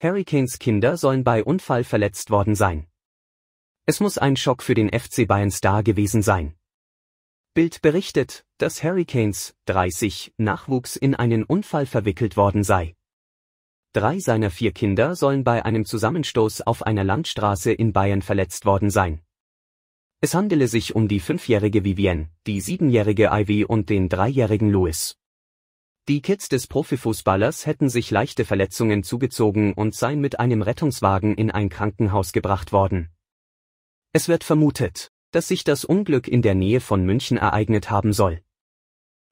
Hurricanes Kinder sollen bei Unfall verletzt worden sein. Es muss ein Schock für den FC Bayern Star gewesen sein. Bild berichtet, dass Hurricanes 30 Nachwuchs in einen Unfall verwickelt worden sei. Drei seiner vier Kinder sollen bei einem Zusammenstoß auf einer Landstraße in Bayern verletzt worden sein. Es handele sich um die fünfjährige Vivienne, die siebenjährige Ivy und den dreijährigen Louis. Die Kids des Profifußballers hätten sich leichte Verletzungen zugezogen und seien mit einem Rettungswagen in ein Krankenhaus gebracht worden. Es wird vermutet, dass sich das Unglück in der Nähe von München ereignet haben soll.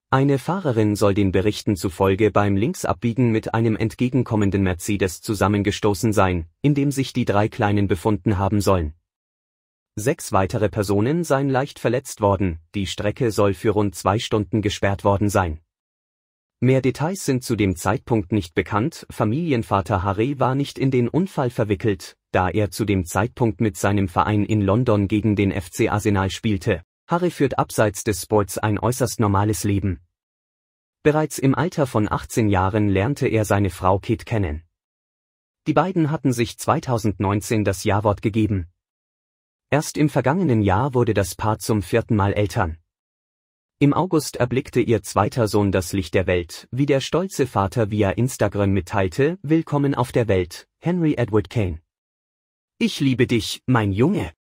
Eine Fahrerin soll den Berichten zufolge beim Linksabbiegen mit einem entgegenkommenden Mercedes zusammengestoßen sein, in dem sich die drei Kleinen befunden haben sollen. Sechs weitere Personen seien leicht verletzt worden, die Strecke soll für rund zwei Stunden gesperrt worden sein. Mehr Details sind zu dem Zeitpunkt nicht bekannt, Familienvater Harry war nicht in den Unfall verwickelt, da er zu dem Zeitpunkt mit seinem Verein in London gegen den FC Arsenal spielte. Harry führt abseits des Sports ein äußerst normales Leben. Bereits im Alter von 18 Jahren lernte er seine Frau Kate kennen. Die beiden hatten sich 2019 das Jawort gegeben. Erst im vergangenen Jahr wurde das Paar zum vierten Mal Eltern. Im August erblickte ihr zweiter Sohn das Licht der Welt, wie der stolze Vater via Instagram mitteilte, Willkommen auf der Welt, Henry Edward Kane. Ich liebe dich, mein Junge.